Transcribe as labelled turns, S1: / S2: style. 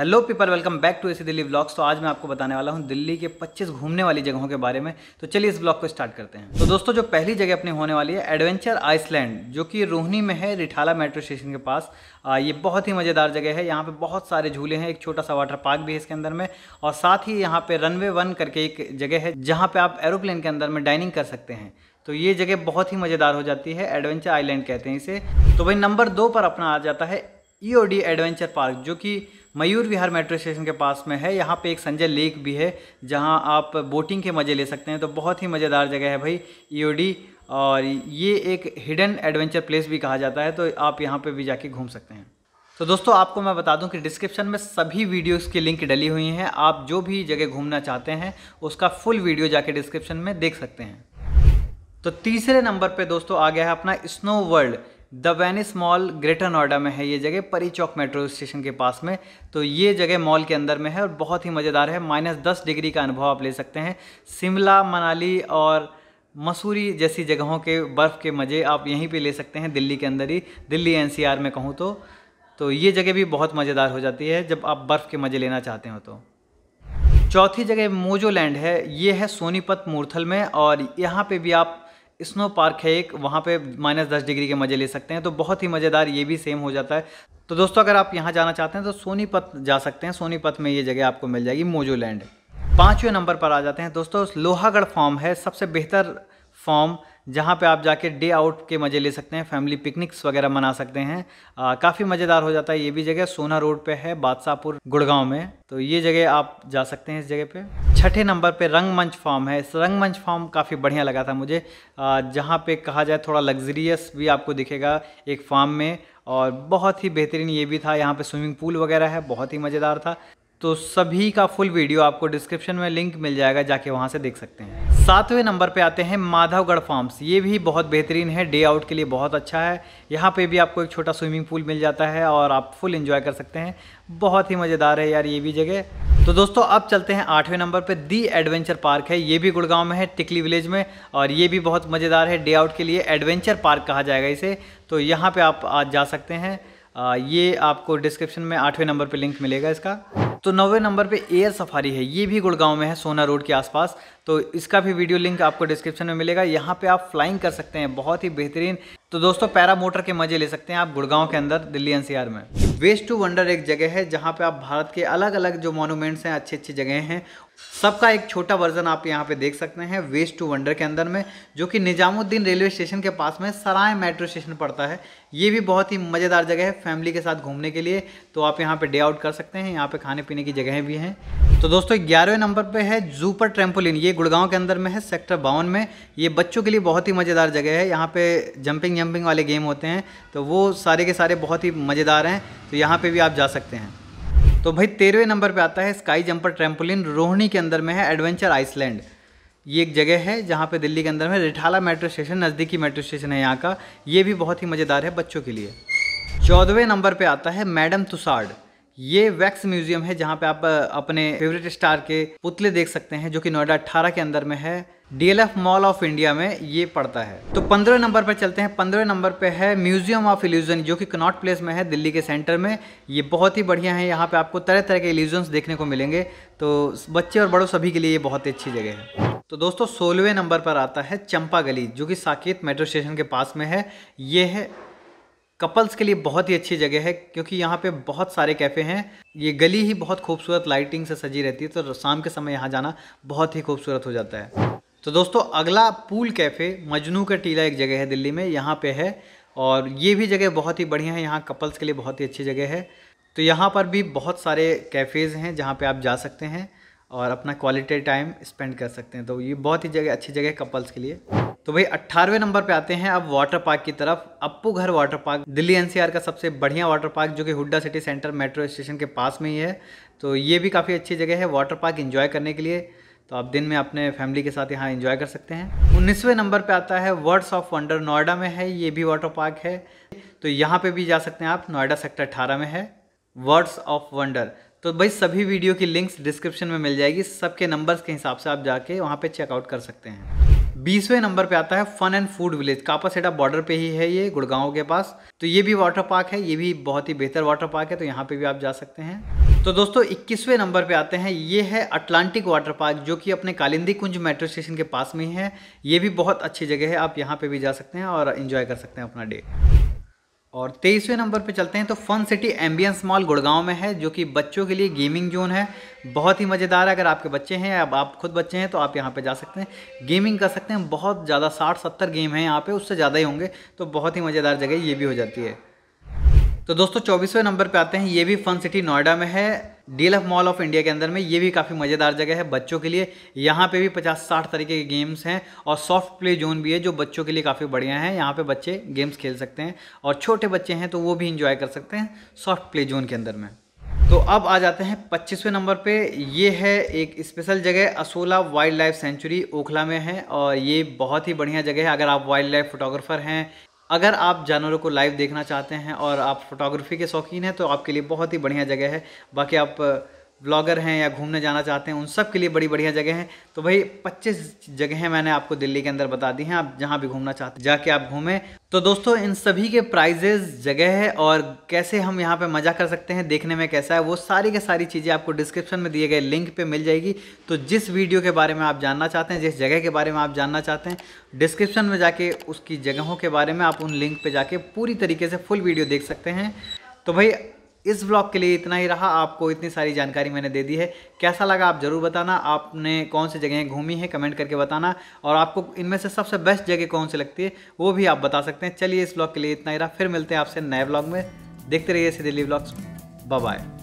S1: hello people welcome back to AC Delhi blogs तो आज मैं आपको बताने वाला हूं दिल्ली के 25 घूमने वाली जगहों के बारे में तो चलिए इस ब्लॉग को स्टार्ट करते हैं तो दोस्तों जो पहली जगह अपनी होने वाली है एडवेंचर आइसलैंड जो कि रोहनी में है रिठाला मेट्रो स्टेशन के पास आ, ये बहुत ही मज़ेदार जगह है यहाँ पर बहुत सारे झूले हैं एक छोटा सा वाटर पार्क भी है इसके अंदर में और साथ ही यहाँ पर रनवे वन करके एक जगह है जहाँ पर आप एरोप्लेन के अंदर में डाइनिंग कर सकते हैं तो ये जगह बहुत ही मज़ेदार हो जाती है एडवेंचर आइलैंड कहते हैं इसे तो भाई नंबर दो पर अपना आ जाता है ई एडवेंचर पार्क जो कि मयूर विहार मेट्रो स्टेशन के पास में है यहाँ पे एक संजय लेक भी है जहाँ आप बोटिंग के मज़े ले सकते हैं तो बहुत ही मज़ेदार जगह है भाई ईओडी e और ये एक हिडन एडवेंचर प्लेस भी कहा जाता है तो आप यहाँ पे भी जाके घूम सकते हैं तो दोस्तों आपको मैं बता दूं कि डिस्क्रिप्शन में सभी वीडियोस की लिंक डली हुई हैं आप जो भी जगह घूमना चाहते हैं उसका फुल वीडियो जाके डिस्क्रिप्शन में देख सकते हैं तो तीसरे नंबर पे दोस्तों आ गया है अपना snow world the Venice mall Greater Noida में है ये जगह परी चौक मेट्रो स्टेशन के पास में तो ये जगह मॉल के अंदर में है और बहुत ही मज़ेदार है माइनस दस डिग्री का अनुभव आप ले सकते हैं शिमला मनाली और मसूरी जैसी जगहों के बर्फ़ के मज़े आप यहीं पे ले सकते हैं दिल्ली के अंदर ही दिल्ली एनसीआर में कहूँ तो तो ये जगह भी बहुत मज़ेदार हो जाती है जब आप बर्फ़ के मज़े लेना चाहते हो तो चौथी जगह मोजो लैंड है ये है सोनीपत मूर्थल में और यहाँ पे भी आप स्नो पार्क है एक वहाँ पे माइनस दस डिग्री के मज़े ले सकते हैं तो बहुत ही मज़ेदार ये भी सेम हो जाता है तो दोस्तों अगर आप यहाँ जाना चाहते हैं तो सोनीपत जा सकते हैं सोनीपत में ये जगह आपको मिल जाएगी मोजो लैंड पाँचवें नंबर पर आ जाते हैं दोस्तों लोहागढ़ फॉर्म है सबसे बेहतर फॉर्म जहाँ पे आप जाके डे आउट के मज़े ले सकते हैं फैमिली पिकनिक्स वगैरह मना सकते हैं काफ़ी मज़ेदार हो जाता है ये भी जगह सोना रोड पे है बादशाहपुर गुड़गांव में तो ये जगह आप जा सकते हैं इस जगह पे छठे नंबर पे रंगमंच फार्म है इस रंगमंच फार्म काफ़ी बढ़िया लगा था मुझे जहाँ पे कहा जाए थोड़ा लग्जरियस भी आपको दिखेगा एक फार्म में और बहुत ही बेहतरीन ये भी था यहाँ पे स्विमिंग पूल वगैरह है बहुत ही मज़ेदार था तो सभी का फुल वीडियो आपको डिस्क्रिप्शन में लिंक मिल जाएगा जाके वहाँ से देख सकते हैं सातवें नंबर पे आते हैं माधवगढ़ फार्म्स ये भी बहुत बेहतरीन है डे आउट के लिए बहुत अच्छा है यहाँ पे भी आपको एक छोटा स्विमिंग पूल मिल जाता है और आप फुल इन्जॉय कर सकते हैं बहुत ही मज़ेदार है यार ये भी जगह तो दोस्तों अब चलते हैं आठवें नंबर पे दी एडवेंचर पार्क है ये भी गुड़गांव में है टिकली विलेज में और ये भी बहुत मज़ेदार है डे आउट के लिए एडवेंचर पार्क कहा जाएगा इसे तो यहाँ पर आप आज जा सकते हैं ये आपको डिस्क्रिप्शन में आठवें नंबर पे लिंक मिलेगा इसका तो नौवे नंबर पे एयर सफारी है ये भी गुड़गांव में है सोना रोड के आसपास तो इसका भी वीडियो लिंक आपको डिस्क्रिप्शन में मिलेगा यहाँ पे आप फ्लाइंग कर सकते हैं बहुत ही बेहतरीन तो दोस्तों पैरा मोटर के मजे ले सकते हैं आप गुड़गांव के अंदर दिल्ली एनसीआर में वेस्ट टू वंडर एक जगह है जहाँ पे आप भारत के अलग अलग जो मॉन्यूमेंट्स हैं अच्छी अच्छी जगह हैं सबका एक छोटा वर्जन आप यहाँ पे देख सकते हैं वेस्ट टू वंडर के अंदर में जो कि निजामुद्दीन रेलवे स्टेशन के पास में सराय मेट्रो स्टेशन पड़ता है ये भी बहुत ही मज़ेदार जगह है फैमिली के साथ घूमने के लिए तो आप यहाँ पे डे आउट कर सकते हैं यहाँ पे खाने पीने की जगहें भी हैं तो दोस्तों ग्यारहवें नंबर पर है जूपर ट्रेम्पोलिन ये गुड़गांव के अंदर में है सेक्टर बावन में ये बच्चों के लिए बहुत ही मज़ेदार जगह है यहाँ पर जंपिंग जंपिंग वाले गेम होते हैं तो वो सारे के सारे बहुत ही मज़ेदार हैं तो यहाँ पर भी आप जा सकते हैं तो भाई तेरहवें नंबर पे आता है स्काई जंपर ट्रेम्पोलिन रोहिणी के अंदर में है एडवेंचर आइसलैंड ये एक जगह है जहाँ पे दिल्ली के अंदर में रिठाला मेट्रो स्टेशन नज़दीकी मेट्रो स्टेशन है यहाँ का ये भी बहुत ही मज़ेदार है बच्चों के लिए चौदहवें नंबर पे आता है मैडम तुसाड ये वैक्स म्यूजियम है जहाँ पे आप अपने फेवरेट स्टार के पुतले देख सकते हैं जो कि नोएडा अट्ठारह के अंदर में है डीएलएफ मॉल ऑफ इंडिया में ये पड़ता है तो पंद्रह नंबर पर चलते हैं पंद्रह नंबर पे है म्यूजियम ऑफ इल्यूजन जो कि कनॉट प्लेस में है दिल्ली के सेंटर में ये बहुत ही बढ़िया है यहाँ पे आपको तरह तरह के इल्यूजन्स देखने को मिलेंगे तो बच्चे और बड़ों सभी के लिए ये बहुत ही अच्छी जगह है तो दोस्तों सोलहवें नंबर पर आता है चंपा गली जो कि साकेत मेट्रो स्टेशन के पास में है ये है कपल्स के लिए बहुत ही अच्छी जगह है क्योंकि यहाँ पे बहुत सारे कैफ़े हैं ये गली ही बहुत खूबसूरत लाइटिंग से सजी रहती है तो शाम के समय यहाँ जाना बहुत ही खूबसूरत हो जाता है तो दोस्तों अगला पूल कैफ़े मजनू का टीला एक जगह है दिल्ली में यहाँ पे है और ये भी जगह बहुत ही बढ़िया है यहाँ कपल्स के लिए बहुत ही अच्छी जगह है तो यहाँ पर भी बहुत सारे कैफ़ेज़ हैं जहाँ पर आप जा सकते हैं और अपना क्वालिटी टाइम स्पेंड कर सकते हैं तो ये बहुत ही जगह अच्छी जगह है कपल्स के लिए तो भाई अट्ठारहवें नंबर पे आते हैं अब वाटर पार्क की तरफ अप्पू घर वाटर पार्क दिल्ली एनसीआर का सबसे बढ़िया वाटर पार्क जो कि Huda city centre metro station के पास में ही है तो ये भी काफ़ी अच्छी जगह है वाटर पार्क इन्जॉय करने के लिए तो आप दिन में अपने फैमिली के साथ यहाँ इन्जॉय कर सकते हैं उन्नीसवें नंबर पे आता है वर्ड्स ऑफ वंडर नोएडा में है ये भी वाटर पार्क है तो यहाँ पे भी जा सकते हैं आप नोएडा सेक्टर अठारह में है वर्ड्स ऑफ वंडर तो भाई सभी वीडियो की लिंक्स डिस्क्रिप्शन में मिल जाएगी सबके नंबर्स के हिसाब से आप जाके वहाँ पे चेकआउट कर सकते हैं बीसवें नंबर पे आता है fun and food village Kapashera border पे ही है ये गुड़गांव के पास तो ये भी वाटर पार्क है ये भी बहुत ही बेहतर वाटर पार्क है तो यहाँ पे भी आप जा सकते हैं तो दोस्तों इक्कीसवें नंबर पे आते हैं ये है अटलांटिक वाटर पार्क जो कि अपने कालिंदी कुंज मेट्रो स्टेशन के पास में ही है ये भी बहुत अच्छी जगह है आप यहाँ पे भी जा सकते हैं और इन्जॉय कर सकते हैं अपना डे और तेईसवें नंबर पे चलते हैं तो fun city ambience mall Gurgaon में है जो कि बच्चों के लिए गेमिंग जोन है बहुत ही मज़ेदार है अगर आपके बच्चे हैं अब आप खुद बच्चे हैं तो आप यहाँ पे जा सकते हैं गेमिंग कर सकते हैं बहुत ज़्यादा साठ सत्तर गेम हैं यहाँ पे उससे ज़्यादा ही होंगे तो बहुत ही मज़ेदार जगह ये भी हो जाती है तो दोस्तों चौबीसवें नंबर पर आते हैं ये भी फन सिटी नोएडा में है डीएलएफ मॉल ऑफ इंडिया के अंदर में ये भी काफ़ी मज़ेदार जगह है बच्चों के लिए यहाँ पे भी 50-60 तरीके के गेम्स हैं और सॉफ्ट प्ले जोन भी है जो बच्चों के लिए काफ़ी बढ़िया है यहाँ पे बच्चे गेम्स खेल सकते हैं और छोटे बच्चे हैं तो वो भी इंजॉय कर सकते हैं सॉफ्ट प्ले जोन के अंदर में तो अब आ जाते हैं पच्चीसवें नंबर पे ये है एक स्पेशल जगह Asola wildlife sanctuary Okhla में है और ये बहुत ही बढ़िया जगह है अगर आप वाइल्ड लाइफ फोटोग्राफर हैं अगर आप जानवरों को लाइव देखना चाहते हैं और आप फोटोग्राफी के शौकीन हैं तो आपके लिए बहुत ही बढ़िया जगह है बाकी आप ब्लॉगर हैं या घूमने जाना चाहते हैं उन सब के लिए बड़ी बढ़िया जगह हैं तो भाई 25 हैं मैंने आपको दिल्ली के अंदर बता दी हैं आप जहाँ भी घूमना चाहते जाके आप घूमें तो दोस्तों इन सभी के प्राइजेज जगह है और कैसे हम यहाँ पे मज़ा कर सकते हैं देखने में कैसा है वो सारी के सारी चीज़ें आपको डिस्क्रिप्शन में दिए गए लिंक पर मिल जाएगी तो जिस वीडियो के बारे में आप जानना चाहते हैं जिस जगह के बारे में आप जानना चाहते हैं डिस्क्रिप्शन में जाके उसकी जगहों के बारे में आप उन लिंक पर जाके पूरी तरीके से फुल वीडियो देख सकते हैं तो भाई इस ब्लॉग के लिए इतना ही रहा आपको इतनी सारी जानकारी मैंने दे दी है कैसा लगा आप ज़रूर बताना आपने कौन सी जगहें घूमी है कमेंट करके बताना और आपको इनमें से सबसे बेस्ट जगह कौन सी लगती है वो भी आप बता सकते हैं चलिए इस ब्लॉग के लिए इतना ही रहा फिर मिलते हैं आपसे नए ब्लॉग में देखते रहिए सी दिल्ली ब्लॉग्स बाय